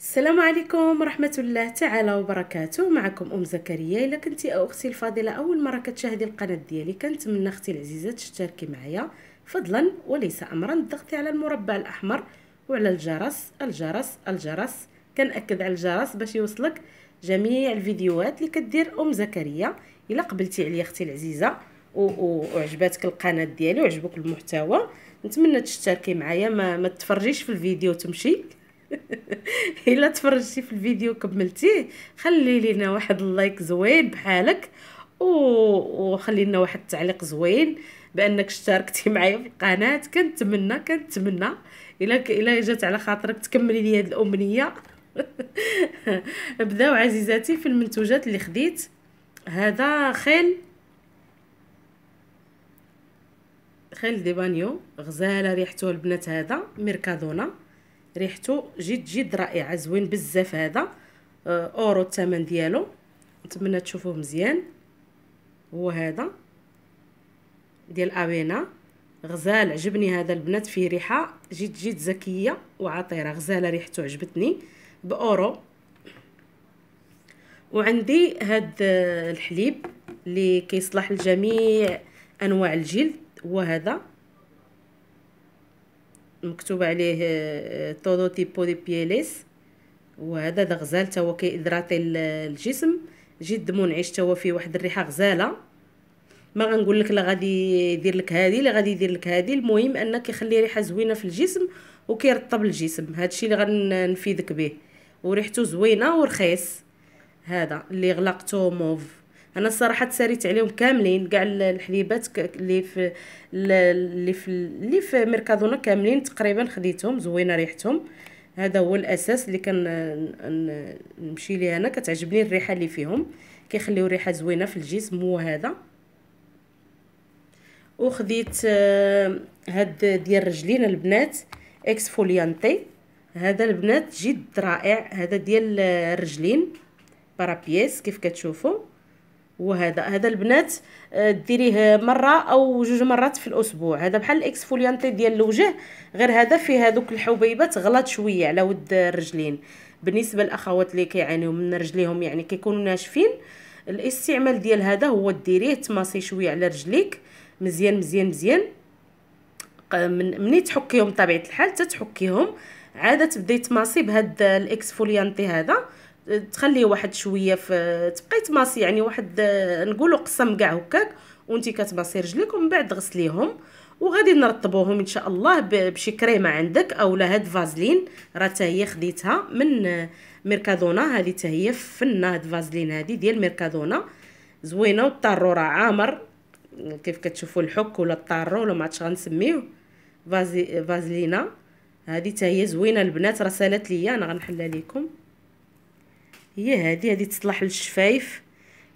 السلام عليكم ورحمة الله تعالى وبركاته معكم أم زكريا إلا كنتي أو أختي الفاضلة أول مرة كتشاهدي القناة ديالي كنتمنى أختي العزيزة تشتركي معايا فضلا وليس أمرا ضغطي على المربع الأحمر وعلى الجرس الجرس الجرس كنأكد على الجرس باش يوصلك جميع الفيديوهات اللي كدير أم زكريا إلا قبلتي عليا أختي العزيزة وعجباتك القناة ديالي وعجبك المحتوى نتمنى تشتركي معايا ما, ما تفرجيش في الفيديو تمشي الا تفرجتي في الفيديو كملتيه خلي لينا واحد اللايك زوين بحالك وخلي لنا واحد التعليق زوين بانك اشتركتي معايا في القناه كنتمنى كنتمنى الا الا جات على خاطرك تكملي لي هذه الامنيه بداو عزيزاتي في المنتوجات اللي خديت هذا خيل خيل ديبانيو غزاله ريحته البنات هذا ميركادونا ريحته جد جد رائعه زوين بزاف هذا آه، اورو الثمن ديالو نتمنى تشوفوه مزيان هو هذا ديال اوينا غزال عجبني هذا البنات فيه ريحه جد جد زكيه وعطيره غزاله ريحته عجبتني باورو وعندي هاد آه، الحليب اللي كيصلح لجميع انواع الجلد وهذا مكتوب عليه آه، آه، طودو تيبو دي بيليس وهذا دا غزال تا كيدراتي الجسم جد منعش توا فيه واحد الريحه غزاله ما غنقول لك لا غادي يدير لك هذه لا غادي يدير لك هذه المهم انك كيخلي ريحه زوينه في الجسم وكيرطب الجسم هادشي اللي غنفيدك به وريحته زوينه ورخيص هذا اللي غلقته موف انا الصراحه تساريت عليهم كاملين كاع الحليبات اللي في اللي في اللي في ميركادونا كاملين تقريبا خديتهم زوينه ريحتهم هذا هو الاساس اللي كان نمشي ليه انا كتعجبني الريحه اللي فيهم كيخليو ريحه زوينه في الجسم هو هذا وخديت آه، هاد ديال رجلين البنات اكسفوليانتي هذا البنات جد رائع هذا ديال الرجلين آه، بارابيس كيف كتشوفوا وهذا هذا البنات آه، ديريه مره او جوج مرات في الاسبوع هذا بحال الاكسفوليانتي ديال الوجه غير هذا فيه هذوك الحبيبات غلط شويه على ود الرجلين بالنسبه للاخوات اللي كيعانيو من رجليهم يعني كيكونوا ناشفين الاستعمال ديال هذا هو ديريه تماسي شويه على رجليك مزيان مزيان مزيان من مني تحكيهم بطبيعه الحال تتحكيهم عاده تبداي تماسي بهاد الاكسفوليانتي هذا تخليه واحد شويه في تبقيت تماسي يعني واحد نقولوا قسم كاع هكاك وانت كتماسي رجليك ومن بعد غسليهم وغادي نرطبوهم ان شاء الله بشي كريمه عندك اولا هاد فازلين راه حتى هي خديتها من ميركادونا هذه حتى هي فنه هاد فازلين هذه ديال ميركادونا زوينه والطارو راه عامر كيف كتشوفوا الحك ولا الطارو ولا ما عرفتش غنسميه فازي فازلينا هذه حتى هي زوينه البنات راه سالات ليا انا غنحلها لكم هي هذه هذه تصلح للشفايف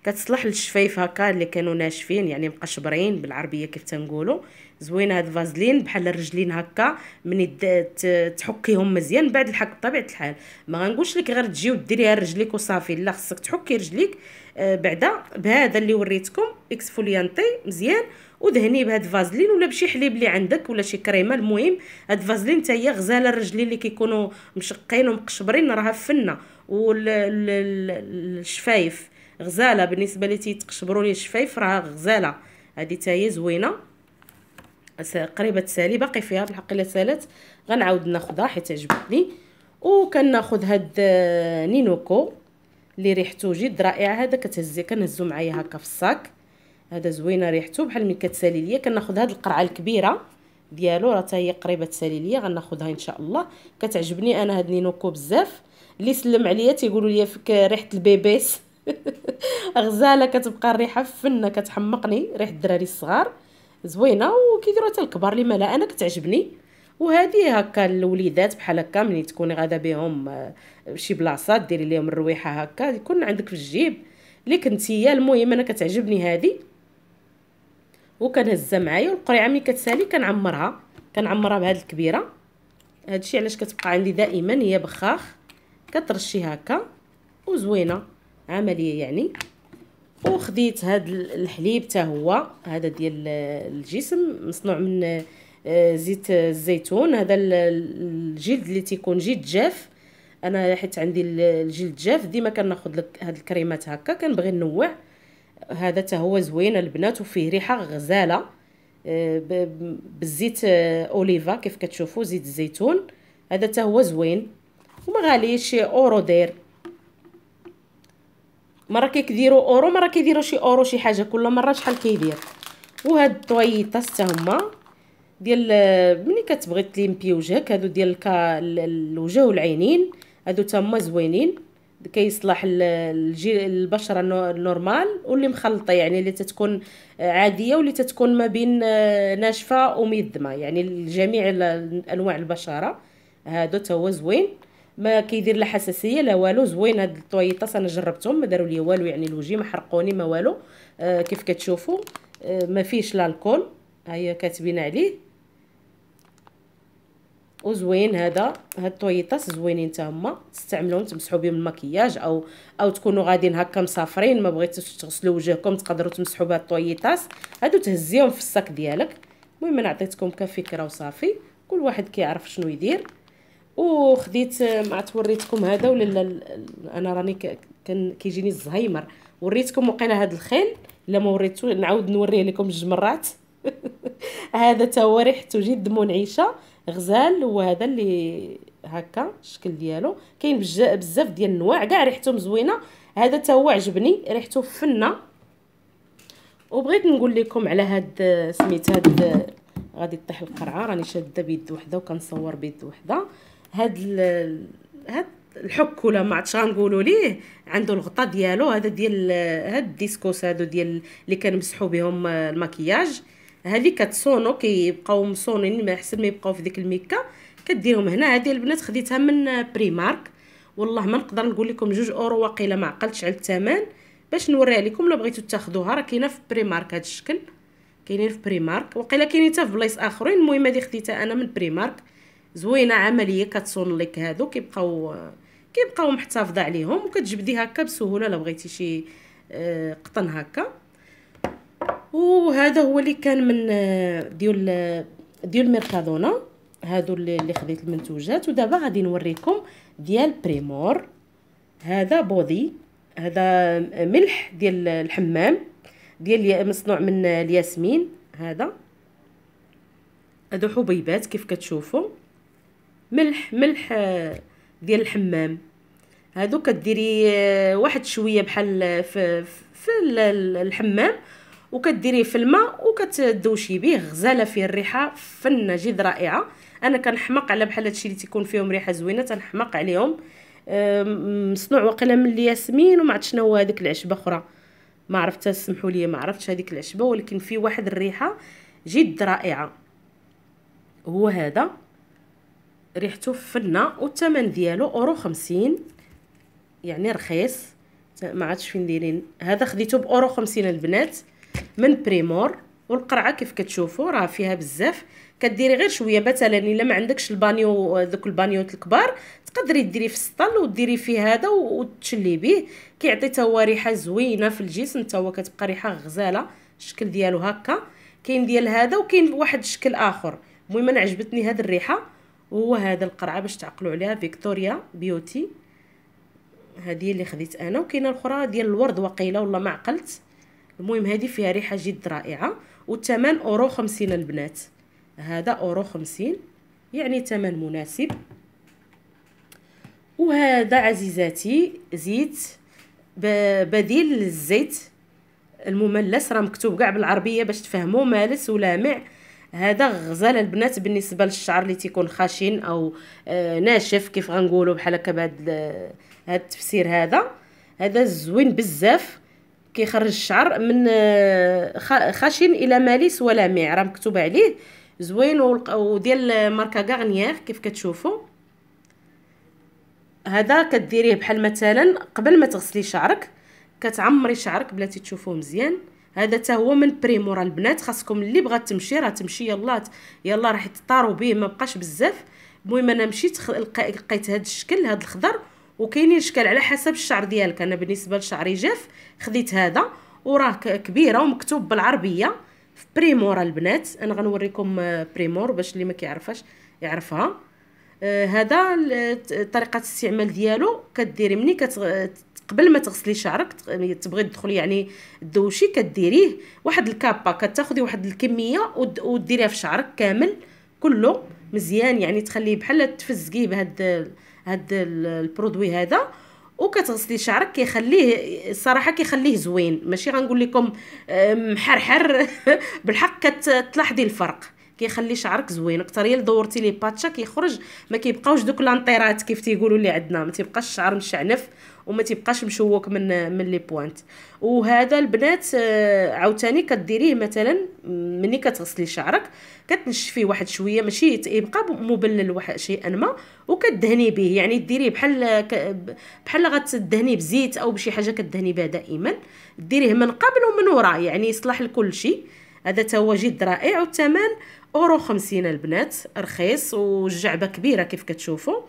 كتصلح للشفايف هكا اللي كانوا ناشفين يعني مقشبرين بالعربيه كيف تنقولوا زوينه هاد الفازلين بحال الرجلين هكا ملي تحكيهم مزيان بعد الحك بطبيعه الحال ما غنقولش لك غير تجي وديريها رجليك وصافي لا خصك تحكي رجليك آه بعدا بهذا اللي وريتكم اكسفوليانتي مزيان ودهني بهاد الفازلين ولا بشي حليب اللي عندك ولا شي كريمه المهم هاد الفازلين حتى هي غزاله الرجلين اللي كيكونوا مشقين ومقشبرين راها فنه والشفايف غزاله بالنسبه لي تيتقشبروا لي الشفايف راه غزاله هذه حتى هي زوينه قريبه تسالي باقي فيها بالحق الا سالات غنعاود ناخذها حيت عجبتني وكناخذ هاد آه، نينوكو اللي ريحته جد رائعه هذا كتهزي كنهزو معايا هكا في الصاك هذا زوينه ريحته بحال ملي كتسالي ليا كناخذ هاد القرعه الكبيره ديالو راه تاهي هي قريبه تسالي ليا غناخذها ان شاء الله كتعجبني انا هاد نينوكو بزاف اللي سلم عليا تيقولوا لي فيك ريحه البيبيس غزاله كتبقى الريحه فنه كتحمقني ريحه الدراري الصغار زوينه وكيديروا حتى الكبار اللي ملا انا كتعجبني وهذه هكا الوليدات بحال هكا ملي تكوني غادا بهم آه، شي بلاصه ديري ليهم الرويحه هكا يكون عندك في الجيب اللي كنتي المهم انا كتعجبني هذه وكنهزها معايا والقريعه ملي كتسالي كنعمرها كنعمرها بهاد الكبيره هادشي علاش كتبقى عندي دائما هي بخاخ كترشي هكا وزوينه عمليه يعني وخديت هذا الحليب حتى هو هذا ديال الجسم مصنوع من آه، زيت الزيتون هذا الجلد اللي تيكون جد جاف انا حيت عندي الجلد جاف ديما كناخذ هاد الكريمات هكا كنبغي ننوع هذا حتى هو زوين البنات وفيه ريحه غزاله آه، بالزيت آه، اوليفا كيف كتشوفوا زيت الزيتون هذا حتى هو زوين وما غاليش اورو داير مره كيديروا اورو مره كيديروا شي اورو شي حاجه كل مره شحال كيدير وهاد الطويطه حتى هما ديال ملي كتبغي تليمبي وجهك هادو ديال الوجه والعينين هادو حتى هما زوينين كيصلح البشره النورمال واللي مخلطه يعني اللي تتكون عاديه واللي تتكون ما بين آه، ناشفه ومدمه يعني لجميع انواع البشره هادو حتى هو زوين ما كيدير لا حساسيه لا والو زوين هاد الطويطاس انا جربتهم ما داروا لي والو يعني الوجه ما حرقوني ما والو آه كيف كتشوفوا آه ما فيش الكول ها هي كاتبين عليه وزوين هذا هاد الطويطاس زوينين حتى هما تستعملوهم تمسحوا بهم المكياج او او تكونوا غاديين هكا مسافرين ما بغيتوش تغسلوا وجهكم تقدروا تمسحوا بهاد الطويطاس هادو تهزيهم في الصاك ديالك المهم انا عطيتكم كفكره وصافي كل واحد كيعرف شنو يدير وخديت خديت عاد وريتكم هذا ولا لا انا راني كان كيجيني الزهايمر وريتكم وقينا هذا الخيل الا ما وريتو نعاود نوريه لكم جوج مرات هذا تا هو ريحته جد منعشه غزال وهذا اللي هكا الشكل ديالو كاين بزاف ديال النواع كاع ريحتهم زوينه هذا تا هو عجبني ريحته فنه وبغيت نقول لكم على هاد سميت هاد غادي طيح القرعه راني شاده بيد وحده وكنصور بيد وحده هاد ال... هاد الحك ولا ما عرفتش غنقولوا ليه عنده الغطاء ديالو هذا ديال هاد الديسكوس هادو ديال اللي كنمسحوا بهم الماكياج هذه كتصونو كيبقاو مصونين ما احسن ما يبقاو في ديك الميكا كديرهم هنا هذه البنات خديتها من بريمارك والله ما نقدر نقول لكم جوج اورو واقيلا ما عقلتش على الثمن باش نوريها لكم لو بغيتو تاخذوها راه كاينه في بريمارك هذا الشكل كاينين في بريمارك واقيلا كاينين حتى في بلايص اخرين المهم هذه خديتها انا من بريمارك زوينه عمليه كتصون لك هادو كيبقاو كيبقاو محتفظه عليهم وكتجبدي هكا بسهوله الا بغيتي شي آه، قطن هكا وهذا هو اللي كان من آه، ديال آه، ديال ميركادونا هادو اللي خديت المنتوجات ودابا غادي نوريكم ديال بريمور هذا بودي هذا ملح ديال الحمام ديال مصنوع من الياسمين هذا هادو حبيبات كيف كتشوفوا ملح ملح آه، ديال الحمام هادو كديري آه، واحد شويه بحال في, آه، في الحمام وكديريه في الماء وكتدوشي به غزاله فيه الريحه فنه جد رائعه انا كنحماق على بحال هادشي اللي تيكون فيهم ريحه زوينه تنحماق عليهم مصنوع واقيلا من الياسمين وما عرفتش شنو هذيك العشبه اخرى ما عرفت سمحوا لي ما عرفتش هذيك العشبه ولكن فيه واحد الريحه جد رائعه هو هذا ريحته فنه والثمن ديالو اورو 50 يعني رخيص ما عادش فين دايرين هذا خديته باورو 50 البنات من بريمور والقرعه كيف كتشوفوا راه فيها بزاف كديري غير شويه مثلا الا ما عندكش البانيو ذوك البانيوات الكبار تقدري ديري في السطل وديري فيه هذا وتشلي به كيعطي تا هو ريحه زوينه في الجسم تا هو كتبقى ريحه غزاله الشكل ديالو هكا كاين ديال هذا وكاين واحد الشكل اخر المهم انا عجبتني هاد الريحه وهو هذا القرعه باش تعقلوا عليها فيكتوريا بيوتي هذه اللي خديت انا وكاينه الاخرى ديال الورد وقيله والله ما عقلت المهم هذه فيها ريحه جد رائعه والثمن اورو 50 البنات هذا اورو 50 يعني ثمن مناسب وهذا عزيزاتي زيت بديل للزيت المملس راه مكتوب كاع بالعربيه باش تفهموا مالس ولامع هذا غزال البنات بالنسبه للشعر اللي تيكون خشن او آه، ناشف كيف غنقولوا بحال هكا بهذا آه، التفسير هذا هذا زوين بزاف كيخرج الشعر من آه، خشن الى ماليس ولامع راه مكتوب عليه زوين وديال ماركه غارنيير كيف كتشوفوا هذا كديريه بحال مثلا قبل ما تغسلي شعرك كتعمري شعرك بلاتي تشوفوه مزيان هذا حتى هو من بريمورا البنات خاصكم اللي بغات تمشي راه تمشي يلا يلا راح تطاروا به ما بقاش بزاف المهم انا مشيت لقيت هذا الشكل هذا الخضر وكاينين شكل على حسب الشعر ديالك انا بالنسبه لشعري جاف خديت هذا وراه كبيره ومكتوب بالعربيه في بريمورا البنات انا غنوريكم آه، بريمور باش اللي ما كيعرفهاش يعرفها آه، هذا طريقه الاستعمال ديالو كديري مني كتغ... قبل ما تغسلي شعرك يعني تبغي تدخلي يعني دوشي كديريه واحد الكابا كتاخدي واحد الكميه وديريها في شعرك كامل كله مزيان يعني تخليه بحال تفزقيه بهاد هاد البرودوي هذا وكتغسلي شعرك كيخليه الصراحه كيخليه زوين ماشي غنقول لكم آه، محرحر بالحق كتلاحظي الفرق كيخلي شعرك زوين اكثر يل دورتي لي باتشا كيخرج ما كيبقاوش دوك لانطيرات كيف تيقولوا اللي عندنا ما تيبقاش الشعر مشعنف وما تيبقاش مشوك من من لي بوينت وهذا البنات آه، عاوتاني كديريه مثلا ملي كتغسلي شعرك كتنشفيه واحد شويه ماشي يبقى مبلل واحد شيئا ما وكدهني به يعني ديريه بحال بحال غتدهني بزيت او بشي حاجه كدهني بها دائما ديريه من قبل ومن وراء يعني يصلح لكل شيء هذا تا هو جد رائع والثمن اورو خمسين البنات رخيص والجعبه كبيره كيف كتشوفوا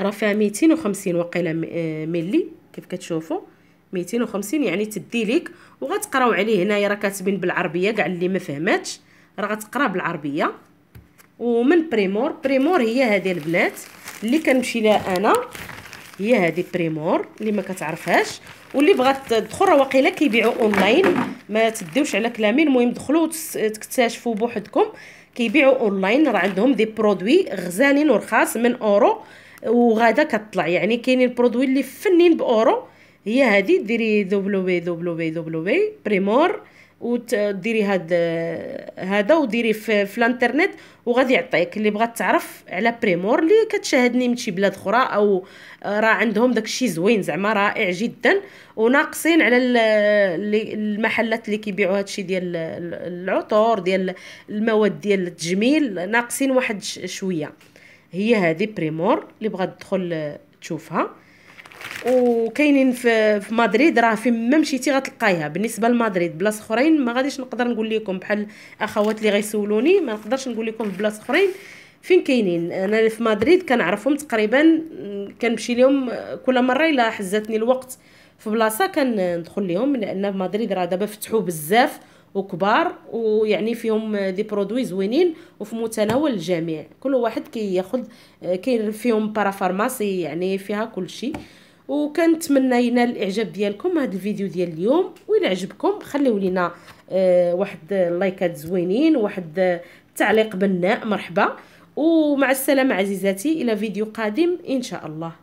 راه فيها ميتين وقيله آه، ملي كيف كتشوفوا ميتين يعني تدي ليك وغتقراو عليه هنايا راه كاتبين بالعربيه كاع اللي ما فهماتش راه غتقرا بالعربيه ومن بريمور بريمور هي هذه البنات اللي كنمشي لها انا هي هذه بريمور اللي ما كتعرفهاش واللي بغات تدخل راه واقيلا كيبيعوا اونلاين ما تديوش على كلامي المهم دخلوا تكتشفوا بوحدكم كيبيعوا اونلاين راه عندهم دي برودوي غزالين ورخاص من اورو وغادا كطلع يعني كاينين البرودوي اللي فنين باورو هي هذه ديري دبليو دبليو دبليو بريمور وتديري هاد هذا وديري في, في الانترنت وغادي يعطيك اللي بغات تعرف على بريمور اللي كتشاهدني من شي بلاد اخرى او آه، راه عندهم داكشي زوين زعما رائع جدا وناقصين على المحلات اللي كيبيعوا هادشي ديال العطور ديال المواد ديال التجميل ناقصين واحد شويه هي هذه بريمور اللي بغات تدخل تشوفها وكاينين في في مدريد راه في ما مشيتي غتلقايها بالنسبه لمدريد بلاص اخرين ما غاديش نقدر نقول لكم بحال اخوات اللي غيسولوني ما نقدرش نقول لكم بلاص اخرين فين كاينين انا في مدريد كنعرفهم تقريبا كنمشي لهم كل مره الا حزتني الوقت في بلاصه كندخل لهم لان مدريد راه دابا فتحوا بزاف وكبار ويعني فيهم دي برودوي زوينين وفي متناول الجميع كل واحد كياخذ كاين فيهم بارافارماسي يعني فيها كل شيء وكنتمنى ينال الاعجاب ديالكم هذا الفيديو ديال اليوم وإلا عجبكم خليو لينا آه واحد اللايكات زوينين واحد آه، تعليق بناء مرحبا ومع السلامه عزيزاتي الى فيديو قادم ان شاء الله